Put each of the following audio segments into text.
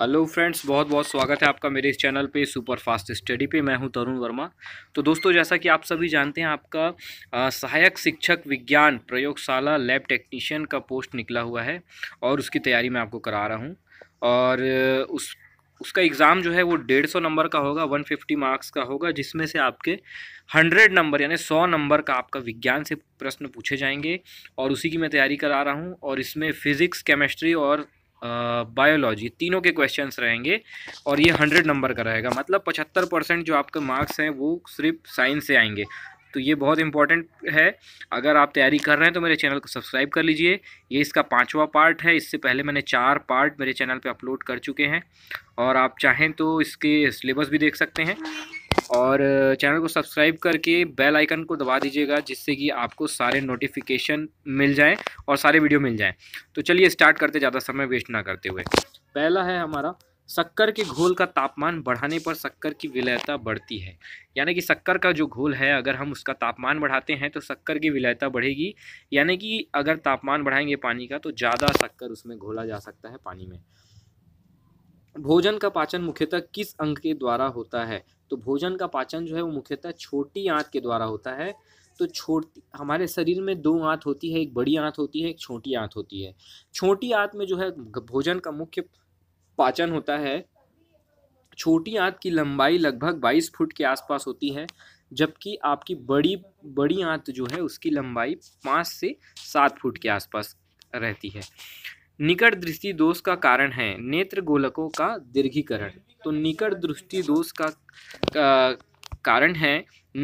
hello friends बहुत बहुत स्वागत है आपका मेरे इस चैनल पे सुपर फास्ट स्टडी पे मैं हूं तरुण वर्मा तो दोस्तों जैसा कि आप सभी जानते हैं आपका आ, सहायक शिक्षक विज्ञान प्रयोगशाला लैब टेक्नीशियन का पोस्ट निकला हुआ है और उसकी तैयारी मैं आपको करा रहा हूं और उस उसका एग्ज़ाम जो है वो डेढ़ सौ नंबर का होगा वन फिफ्टी मार्क्स का होगा जिसमें से आपके हंड्रेड नंबर यानी सौ नंबर का आपका विज्ञान से प्रश्न पूछे जाएंगे और उसी की मैं तैयारी करा रहा हूँ और इसमें फिज़िक्स केमिस्ट्री और बायोलॉजी तीनों के क्वेश्चंस रहेंगे और ये हंड्रेड नंबर का रहेगा मतलब पचहत्तर परसेंट जो आपके मार्क्स हैं वो सिर्फ साइंस से आएंगे तो ये बहुत इंपॉर्टेंट है अगर आप तैयारी कर रहे हैं तो मेरे चैनल को सब्सक्राइब कर लीजिए ये इसका पांचवा पार्ट है इससे पहले मैंने चार पार्ट मेरे चैनल पे अपलोड कर चुके हैं और आप चाहें तो इसके सिलेबस भी देख सकते हैं और चैनल को सब्सक्राइब करके बेल आइकन को दबा दीजिएगा जिससे कि आपको सारे नोटिफिकेशन मिल जाएं और सारे वीडियो मिल जाएं तो चलिए स्टार्ट करते ज़्यादा समय वेस्ट ना करते हुए पहला है हमारा शक्कर के घोल का तापमान बढ़ाने पर शक्कर की विलयता बढ़ती है यानी कि शक्कर का जो घोल है अगर हम उसका तापमान बढ़ाते हैं तो शक्कर की विलयता बढ़ेगी यानी कि अगर तापमान बढ़ाएंगे पानी का तो ज़्यादा शक्कर उसमें घोला जा सकता है पानी में भोजन का पाचन मुख्यतः किस अंग के द्वारा होता है तो भोजन का पाचन जो है वो मुख्यतः छोटी आंत के द्वारा होता है तो छोटी हमारे शरीर में दो आंत होती है एक बड़ी आंत होती है एक छोटी आंत होती है छोटी आंत में जो है भोजन का मुख्य पाचन होता है छोटी आंत की लंबाई लगभग 22 फुट के आसपास होती है जबकि आपकी बड़ी बड़ी आंत जो है उसकी लंबाई पाँच से सात फुट के आसपास रहती है निकट दृष्टि दोष का कारण है नेत्र गोलकों का दीर्घीकरण तो निकट दृष्टि दोष का, कारण है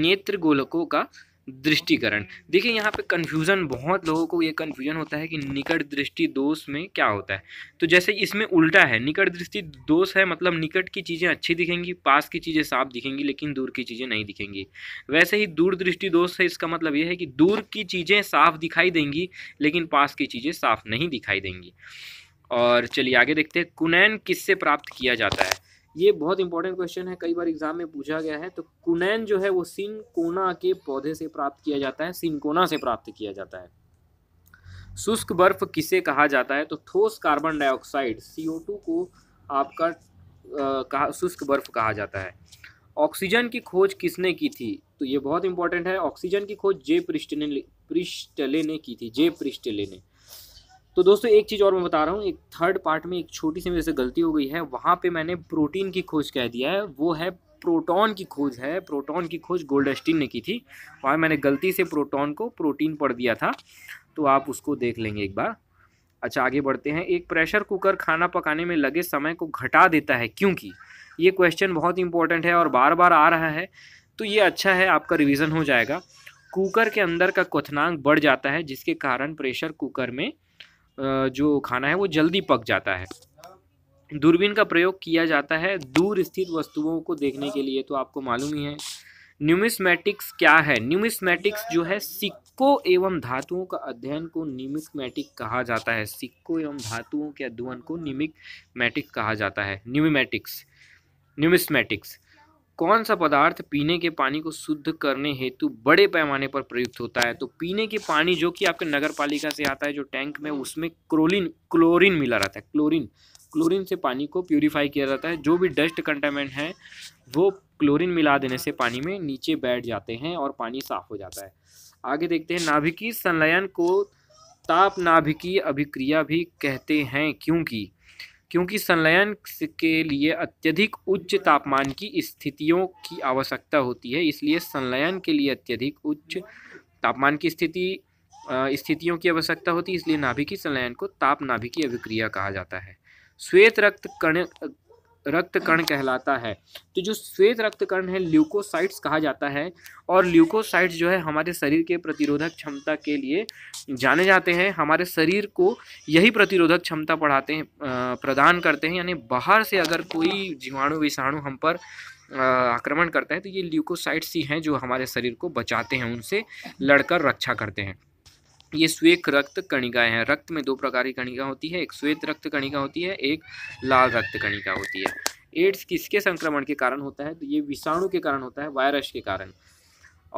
नेत्र गोलकों का दृष्टिकरण देखिए यहाँ पे कन्फ्यूज़न बहुत लोगों को ये कन्फ्यूज़न होता है कि निकट दृष्टि दोष में क्या होता है तो जैसे इसमें उल्टा है निकट दृष्टि दोष है मतलब निकट की चीज़ें अच्छी दिखेंगी पास की चीज़ें साफ दिखेंगी लेकिन दूर की चीज़ें नहीं दिखेंगी वैसे ही दूर दृष्टि दोष है इसका मतलब ये है कि दूर की चीज़ें साफ दिखाई देंगी लेकिन पास की चीज़ें साफ नहीं दिखाई देंगी और चलिए आगे देखते हैं कुनैन किससे प्राप्त किया जाता है ये बहुत इंपॉर्टेंट क्वेश्चन है कई बार एग्जाम में पूछा गया है तो कुनैन जो है वो सिनकोना के पौधे से प्राप्त किया जाता है सिनकोना से प्राप्त किया जाता है शुष्क बर्फ किसे कहा जाता है तो ठोस कार्बन डाइऑक्साइड टू को आपका शुष्क बर्फ कहा जाता है ऑक्सीजन की खोज किसने की थी तो ये बहुत इंपॉर्टेंट है ऑक्सीजन की खोज जे ने प्रिस्टले ने की थी जे प्रिस्टले ने तो दोस्तों एक चीज़ और मैं बता रहा हूँ एक थर्ड पार्ट में एक छोटी सी मेरे से गलती हो गई है वहाँ पे मैंने प्रोटीन की खोज कह दिया है वो है प्रोटॉन की खोज है प्रोटॉन की खोज गोल्डस्टीन ने की थी वहाँ मैंने गलती से प्रोटॉन को प्रोटीन पढ़ दिया था तो आप उसको देख लेंगे एक बार अच्छा आगे बढ़ते हैं एक प्रेशर कुकर खाना पकाने में लगे समय को घटा देता है क्योंकि ये क्वेश्चन बहुत इंपॉर्टेंट है और बार बार आ रहा है तो ये अच्छा है आपका रिविज़न हो जाएगा कुकर के अंदर का क्वथनांक बढ़ जाता है जिसके कारण प्रेशर कुकर में जो खाना है वो जल्दी पक जाता है दूरबीन का प्रयोग किया जाता है दूर स्थित वस्तुओं को देखने के लिए तो आपको मालूम ही है न्यूमिस्मेटिक्स क्या है न्यूमिस्मेटिक्स जो है सिक्कों एवं धातुओं का अध्ययन को न्यूमिस्मेटिक कहा जाता है सिक्कों एवं धातुओं के अध्ययन को न्यूमिक कहा जाता है न्यूमिमेटिक्स न्यूमिस्मेटिक्स कौन सा पदार्थ पीने के पानी को शुद्ध करने हेतु बड़े पैमाने पर प्रयुक्त होता है तो पीने के पानी जो कि आपके नगर पालिका से आता है जो टैंक में उसमें क्लोरिन क्लोरिन मिला रहता है क्लोरिन क्लोरीन से पानी को प्योरीफाई किया जाता है जो भी डस्ट कंटेमेंट है वो क्लोरीन मिला देने से पानी में नीचे बैठ जाते हैं और पानी साफ हो जाता है आगे देखते हैं नाभिकीय संलयन को ताप नाभिकीय अभिक्रिया भी कहते हैं क्योंकि क्योंकि संलयन के लिए अत्यधिक उच्च तापमान की स्थितियों की आवश्यकता होती है इसलिए संलयन के लिए अत्यधिक उच्च तापमान की स्थिति स्थितियों की आवश्यकता होती है इसलिए नाभिकीय संलयन को ताप नाभिकीय अभिक्रिया कहा जाता है श्वेत रक्त कण रक्त कण कहलाता है तो जो श्वेत रक्त कण है ल्यूकोसाइट्स कहा जाता है और ल्यूकोसाइट्स जो है हमारे शरीर के प्रतिरोधक क्षमता के लिए जाने जाते हैं हमारे शरीर को यही प्रतिरोधक क्षमता पढ़ाते हैं प्रदान करते हैं यानी बाहर से अगर कोई जीवाणु विषाणु हम पर आक्रमण करते हैं तो ये ल्यूकोसाइट्स ही हैं जो हमारे शरीर को बचाते हैं उनसे लड़कर रक्षा करते हैं ये श्वेत रक्त कणिकाएं हैं रक्त में दो प्रकार की कणिका होती है एक श्वेत रक्त कणिका होती है एक लाल रक्त कणिका होती है एड्स किसके संक्रमण के कारण होता है तो ये विषाणु के कारण होता है वायरस के कारण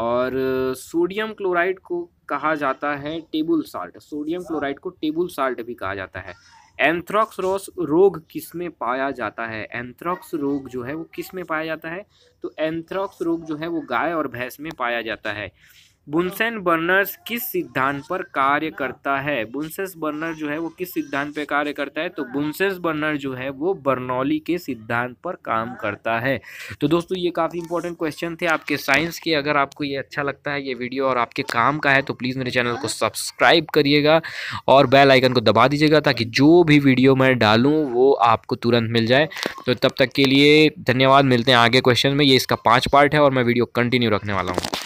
और सोडियम क्लोराइड को कहा जाता है टेबल साल्ट सोडियम क्लोराइड को टेबल साल्ट भी कहा जाता है एंथ्रॉक्स रोस रोग किस में पाया जाता है एंथ्रॉक्स रोग जो है वो किस में पाया जाता है तो एंथ्रॉक्स रोग जो है वो गाय और भैंस में पाया जाता है बुनसेन बर्नर्स किस सिद्धांत पर कार्य करता है बुनसेस बर्नर जो है वो किस सिद्धांत पर कार्य करता है तो बुनसेस बर्नर जो है वो बर्नौली के सिद्धांत पर काम करता है तो दोस्तों ये काफ़ी इंपॉर्टेंट क्वेश्चन थे आपके साइंस के अगर आपको ये अच्छा लगता है ये वीडियो और आपके काम का है तो प्लीज़ मेरे चैनल को सब्सक्राइब करिएगा और बेल आइकन को दबा दीजिएगा ताकि जो भी वीडियो मैं डालूँ वो आपको तुरंत मिल जाए तो तब तक के लिए धन्यवाद मिलते हैं आगे क्वेश्चन में ये इसका पाँच पार्ट है और मैं वीडियो कंटिन्यू रखने वाला हूँ